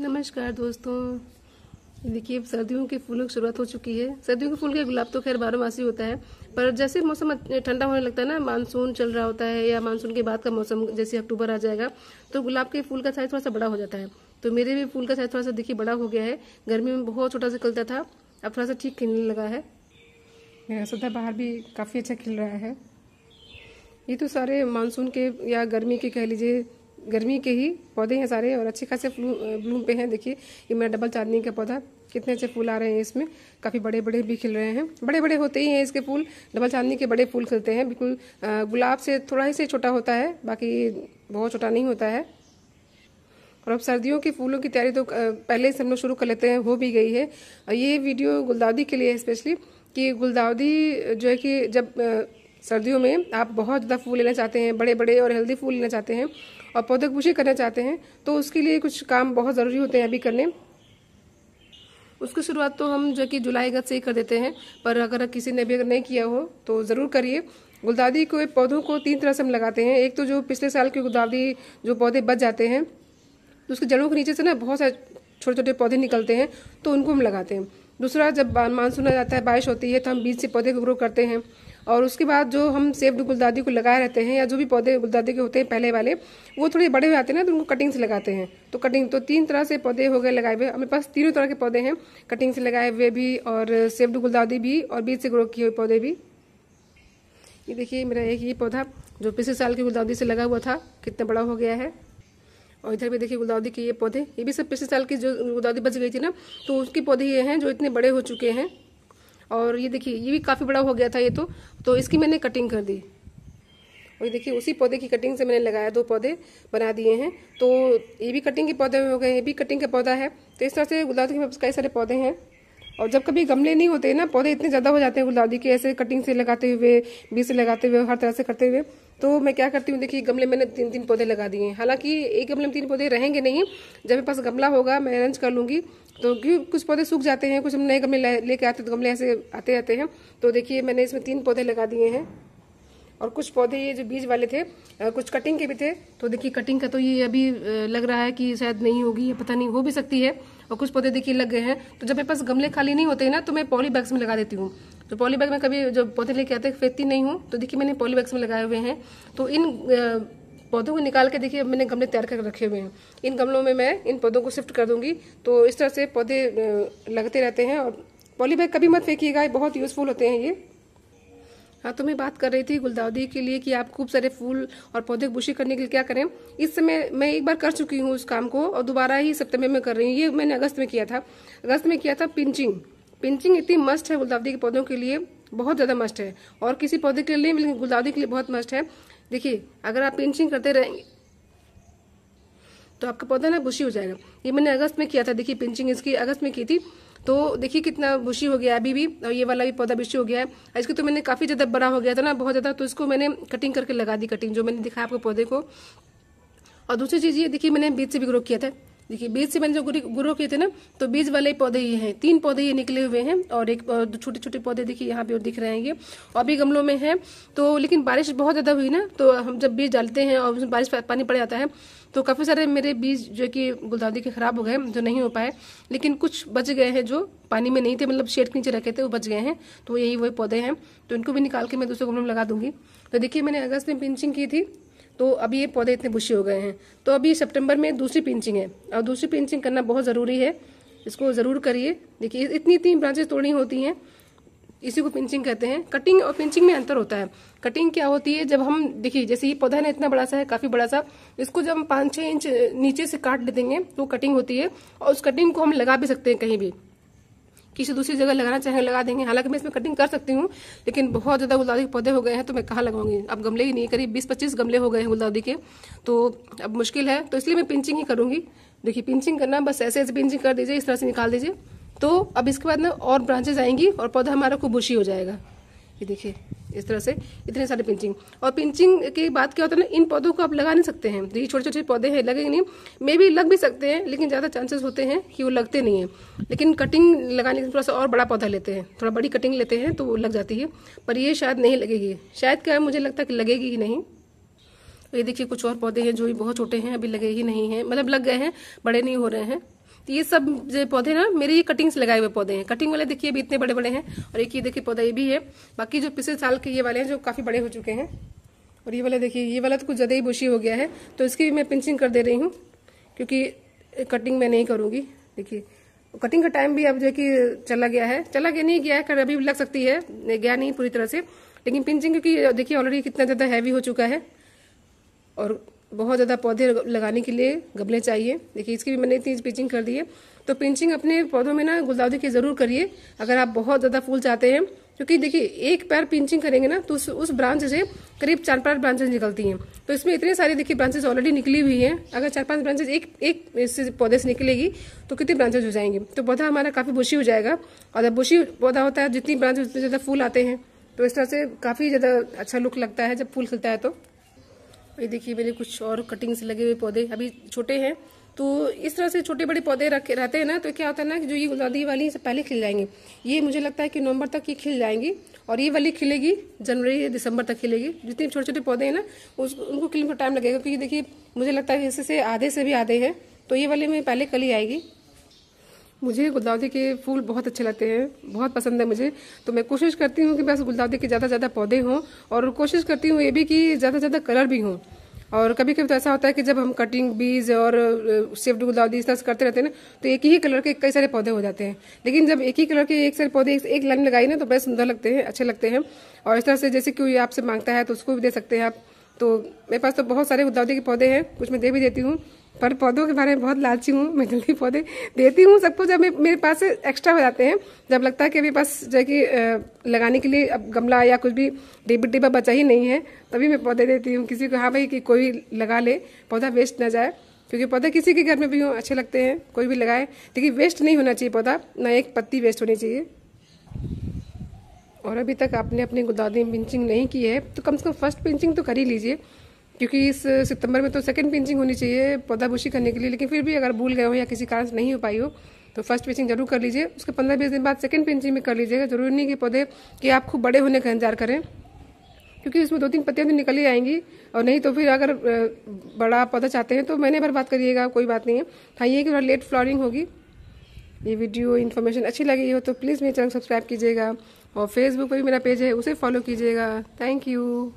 नमस्कार दोस्तों देखिए सर्दियों के फूलों की शुरुआत हो चुकी है सर्दियों के फूल के गुलाब तो खैर बारह मासी होता है पर जैसे मौसम ठंडा होने लगता है ना मानसून चल रहा होता है या मानसून के बाद का मौसम जैसे अक्टूबर आ जाएगा तो गुलाब के फूल का साइज थोड़ा सा बड़ा हो जाता है तो मेरे भी फूल का साइज थोड़ा सा देखिए बड़ा हो गया है गर्मी में बहुत छोटा सा खिलता था अब थोड़ा सा ठीक खिलने लगा है मेरा सदा बाहर भी काफ़ी अच्छा खिल रहा है ये तो सारे मानसून के या गर्मी के कह लीजिए गर्मी के ही पौधे हैं सारे और अच्छे खासे ब्लूम पे हैं देखिए ये मेरा डबल चांदनी का पौधा कितने अच्छे फूल आ रहे हैं इसमें काफ़ी बड़े बड़े भी खिल रहे हैं बड़े बड़े होते ही हैं इसके फूल डबल चांदनी के बड़े फूल खिलते हैं बिल्कुल गुलाब से थोड़ा ही से छोटा होता है बाकी बहुत छोटा नहीं होता है और अब सर्दियों के फूलों की तैयारी तो पहले से हम लोग शुरू कर लेते हैं हो भी गई है ये वीडियो गुलदाउदी के लिए स्पेशली कि गुलदाउदी जो है कि जब सर्दियों में आप बहुत ज़्यादा फूल लेना चाहते हैं बड़े बड़े और हेल्दी फूल लेना चाहते हैं और पौधे पौधकपुशी करना चाहते हैं तो उसके लिए कुछ काम बहुत ज़रूरी होते हैं अभी करने उसकी शुरुआत तो हम जो कि जुलाई अगस्त से ही कर देते हैं पर अगर किसी ने भी अगर नहीं किया हो तो ज़रूर करिए गुलदावरी को पौधों को तीन तरह से हम लगाते हैं एक तो जो पिछले साल के गुलदावरी जो पौधे बच जाते हैं तो उसके जड़ों के नीचे से ना बहुत सारे छोटे छोटे पौधे निकलते हैं तो उनको हम लगाते हैं दूसरा जब मानसून आ जाता है बारिश होती है तो हम बीज से पौधे को ग्रो करते हैं और उसके बाद जो हम सेब गुलदादी को लगाए रहते हैं या जो भी पौधे गुलदादी के होते हैं पहले वाले वो थोड़े बड़े हो जाते हैं ना तो उनको कटिंग से लगाते हैं तो कटिंग तो तीन तरह से पौधे हो गए लगाए हुए हमारे पास तीनों तरह के पौधे हैं कटिंग से लगाए हुए भी और सेव्ड गुलदादी भी और बीज से ग्रो किए हुए पौधे भी ये देखिए मेरा एक ये पौधा जो पिछले साल की गुलदाउदी से लगा हुआ था कितना बड़ा हो गया है और इधर भी देखिए गुलदाउदी के ये पौधे ये भी सब पिछले साल की जो गुलदाउदी बच गई थी ना तो उसके पौधे ये हैं जो इतने बड़े हो चुके हैं और ये देखिए ये भी काफ़ी बड़ा हो गया था ये तो तो इसकी मैंने कटिंग कर दी और देखिए उसी पौधे की कटिंग से मैंने लगाया दो पौधे बना दिए हैं तो ये भी कटिंग के पौधे हो गए ये भी कटिंग का पौधा है तो इस तरह से गुलाब के पास कई सारे पौधे हैं और जब कभी गमले नहीं होते ना पौधे इतने ज़्यादा हो जाते हैं गुलाबी के ऐसे कटिंग से लगाते हुए बीज से लगाते हुए हर तरह से करते हुए तो मैं क्या करती हूँ देखिए गमले मैंने तीन तीन पौधे लगा दिए हैं हालांकि एक गमले में तीन पौधे रहेंगे नहीं जब मेरे पास गमला होगा मैं अरेंज कर लूँगी तो क्योंकि कुछ पौधे सूख जाते हैं कुछ हम नए गमले लेके आते तो गमले ऐसे आते आते हैं तो देखिए मैंने इसमें तीन पौधे लगा दिए हैं और कुछ पौधे ये जो बीज वाले थे कुछ कटिंग के भी थे तो देखिए कटिंग का तो ये अभी लग रहा है कि शायद नहीं होगी ये पता नहीं हो भी सकती है और कुछ पौधे देखिए लग गए हैं तो जब मेरे पास गमले खाली नहीं होते ना तो मैं पॉली बैग्स में लगा देती हूँ तो पॉली बैग में कभी जो पौधे लेके आते फेंकती नहीं हूँ तो देखिए मैंने पॉली बैग्स में लगाए हुए हैं तो इन पौधों को निकाल के देखिए मैंने गमले तैयार कर रखे हुए हैं इन गमलों में मैं इन पौधों को शिफ्ट कर दूंगी तो इस तरह से पौधे लगते रहते हैं और पॉलीबैग कभी मत फेंकिएगा बहुत यूजफुल होते हैं ये हाँ तो मैं बात कर रही थी गुलदावदी के लिए कि आप खूब सारे फूल और पौधे बुशी करने के लिए क्या करें इस समय मैं एक बार कर चुकी हूँ उस काम को और दोबारा ही सितंबर में कर रही हूँ ये मैंने अगस्त में किया था अगस्त में किया था पिंचिंग पिंचिंग इतनी मस्ट है गुलदावदी के पौधों के लिए बहुत ज़्यादा मस्ट है और किसी पौधे के लिए लेकिन गुलदावदी के लिए बहुत मस्ट है देखिए अगर आप पिंचिंग करते रहेंगे तो आपका पौधा ना बुशी हो जाएगा ये मैंने अगस्त में किया था देखिए पिंचिंग इसकी अगस्त में की थी तो देखिए कितना बुशी हो गया अभी भी और ये वाला भी पौधा बुशी हो गया है इसको तो मैंने काफ़ी ज़्यादा बड़ा हो गया था ना बहुत ज़्यादा तो इसको मैंने कटिंग करके लगा दी कटिंग जो मैंने दिखाया आपको पौधे को और दूसरी चीज़ ये देखिए मैंने बीच से भी ग्रो किया था देखिए बीज से मैंने जो गुरु किए थे ना तो बीज वाले पौधे ये हैं तीन पौधे ये निकले हुए हैं और एक छोटे छोटे पौधे देखिए यहाँ पे और दिख रहे हैं ये और भी गमलों में है तो लेकिन बारिश बहुत ज़्यादा हुई ना तो हम जब बीज डालते हैं और उसमें बारिश पानी पड़ जाता है तो काफ़ी सारे मेरे बीज जो कि गुलदावरी के ख़राब हो गए जो नहीं हो पाए लेकिन कुछ बच गए हैं जो पानी में नहीं थे मतलब शेड के नीचे रखे थे वो बच गए हैं तो यही वही पौधे हैं तो इनको भी निकाल के मैं दूसरे गमलों में लगा दूंगी तो देखिए मैंने अगस्त में पिंचिंग की थी तो अभी ये पौधे इतने बुशी हो गए हैं तो अभी सितंबर में दूसरी पिंचिंग है और दूसरी पिंचिंग करना बहुत ज़रूरी है इसको ज़रूर करिए देखिए इतनी इतनी ब्रांचेज तोड़नी होती हैं इसी को पिंचिंग कहते हैं कटिंग और पिंचिंग में अंतर होता है कटिंग क्या होती है जब हम देखिए जैसे ये पौधा ना इतना बड़ा सा है काफी बड़ा सा इसको जब हम पाँच छः इंच नीचे से काट ले देंगे तो कटिंग होती है और उस कटिंग को हम लगा भी सकते हैं कहीं भी किसी दूसरी जगह लगाना चाहेंगे लगा देंगे हालांकि मैं इसमें कटिंग कर सकती हूँ लेकिन बहुत ज़्यादा गुलदादी के पौधे हो गए हैं तो मैं कहाँ लगाऊंगी अब गमले ही नहीं करीब बीस पच्चीस गमले हो गए हैं गुलदादी के तो अब मुश्किल है तो इसलिए मैं पिंचिंग ही करूँगी देखिए पिंचिंग करना बस ऐसे ऐसे पिंचिंग कर दीजिए इस तरह से निकाल दीजिए तो अब इसके बाद ना और ब्रांचेज आएंगी और पौधा हमारा खूब बुशी हो जाएगा ये देखिए इस तरह से इतने सारे पिंचिंग और पिंचिंग की बात क्या होता है ना इन पौधों को आप लगा नहीं सकते हैं तो ये छोटे छोटे पौधे हैं लगेंगे नहीं मे भी लग भी सकते हैं लेकिन ज़्यादा चांसेस होते हैं कि वो लगते नहीं हैं लेकिन कटिंग लगाने के थोड़ा सा और बड़ा पौधा लेते हैं थोड़ा बड़ी कटिंग लेते हैं तो वो लग जाती है पर ये शायद नहीं लगेगी शायद क्या है मुझे लगता है कि लगेगी ही नहीं ये देखिए कुछ और पौधे हैं जो भी बहुत छोटे हैं अभी लगे ही नहीं हैं मतलब लग गए हैं बड़े नहीं हो रहे हैं तो ये सब जो पौधे ना मेरे ये कटिंग्स लगाए हुए पौधे हैं कटिंग वाले देखिए अभी इतने बड़े बड़े हैं और एक ये देखिए पौधा ये भी है बाकी जो पिछले साल के ये वाले हैं जो काफी बड़े हो चुके हैं और ये वाला देखिए ये वाला तो कुछ ज्यादा ही बुशी हो गया है तो इसकी भी मैं पिंचिंग कर दे रही हूँ क्योंकि कटिंग मैं नहीं करूँगी देखिए कटिंग का टाइम भी अब जो कि चला गया है चला गया नहीं गया है कर अभी लग सकती है गया नहीं पूरी तरह से लेकिन पिंचिंग क्योंकि देखिए ऑलरेडी कितना ज़्यादा हैवी हो चुका है और बहुत ज़्यादा पौधे लगाने के लिए गमले चाहिए देखिए इसकी भी मैंने इतनी पिंचिंग कर दी है तो पिंचिंग अपने पौधों में ना गुलदावरी की ज़रूर करिए अगर आप बहुत ज़्यादा फूल चाहते हैं क्योंकि देखिए एक पैर पिंचिंग करेंगे ना तो उस उस ब्रांच से करीब चार पांच ब्रांचेज निकलती हैं तो इसमें इतने सारे देखिए ब्रांचेज ऑलरेडी निकली हुई हैं अगर चार पांच ब्रांचेज एक एक इससे पौधे से निकलेगी तो कितनी ब्रांचेज हो जाएंगे तो पौधा हमारा काफ़ी बुशी हो जाएगा और जब बुशी पौधा होता है जितनी ब्रांच उतने ज़्यादा फूल आते हैं तो इस तरह से काफ़ी ज़्यादा अच्छा लुक लगता है जब फूल खिलता है तो ये देखिए मेरे कुछ और कटिंग्स लगे हुए पौधे अभी छोटे हैं तो इस तरह से छोटे बड़े पौधे रखे रहते हैं ना तो क्या होता है ना कि जो ये गुलाबी वाली से पहले खिल जाएंगी ये मुझे लगता है कि नवंबर तक ये खिल जाएंगी और ये वाली खिलेगी जनवरी या दिसंबर तक खिलेगी जितने छोटे छोटे पौधे हैं ना उस उनको खिलने का टाइम लगेगा क्योंकि देखिए मुझे लगता है इससे आधे से भी आधे हैं तो ये वाली में पहले कल ही आएगी मुझे गुलदाउदी के फूल बहुत अच्छे लगते हैं बहुत पसंद है मुझे तो मैं कोशिश करती हूँ कि बस गुलदाउदी के ज़्यादा ज़्यादा पौधे हों और कोशिश करती हूँ ये भी कि ज़्यादा ज़्यादा कलर भी हों और कभी कभी तो ऐसा होता है कि जब हम कटिंग बीज और शिफ्ट गुलदावदी इस तरह से करते रहते हैं ना तो एक ही कलर के कई सारे पौधे हो जाते हैं लेकिन जब एक ही कलर के एक सारे पौधे एक, लाइन लगाई ना तो बड़े सुंदर लगते हैं अच्छे लगते हैं और इस तरह से जैसे कोई आपसे मांगता है तो उसको भी दे सकते हैं आप तो मेरे पास तो बहुत सारे गुलदाउदी के पौधे हैं कुछ मैं दे भी देती हूँ पर पौधों के बारे में बहुत लालची हूँ मैं जल्दी पौधे देती हूँ सबको जब मेरे पास से एक्स्ट्रा हो जाते हैं जब लगता है कि मेरे पास जो कि लगाने के लिए अब गमला या कुछ भी डिब्बा डिब्बा बचा ही नहीं है तभी मैं पौधे देती हूँ किसी को हाँ भाई कि कोई लगा ले पौधा वेस्ट ना जाए क्योंकि पौधे किसी के घर में भी अच्छे लगते हैं कोई भी लगाए लेकिन वेस्ट नहीं होना चाहिए पौधा ना एक पत्ती वेस्ट होनी चाहिए और अभी तक आपने अपने गुदादी में पिंचिंग नहीं की है तो कम से कम फर्स्ट पिंचिंग तो कर ही लीजिए क्योंकि इस सितंबर में तो सेकंड पिंचिंग होनी चाहिए पौधा बुशी करने के लिए लेकिन फिर भी अगर भूल गए हो या किसी कारण से नहीं हो पाई हो तो फर्स्ट पिंचिंग जरूर कर लीजिए उसके पंद्रह बीस दिन बाद सेकंड पिंचिंग भी कर लीजिएगा जरूरी नहीं कि पौधे कि आप खूब बड़े होने का इंतजार करें क्योंकि उसमें दो तीन पत्तियां भी निकल ही आएंगी और नहीं तो फिर अगर बड़ा पौधा चाहते हैं तो महीने भर बात करिएगा कोई बात नहीं है हाँ ये कि थोड़ा लेट फ्लॉरिंग होगी ये वीडियो इन्फॉर्मेशन अच्छी लगी हो तो प्लीज़ मेरे चैनल सब्सक्राइब कीजिएगा और फेसबुक पर भी मेरा पेज है उसे फॉलो कीजिएगा थैंक यू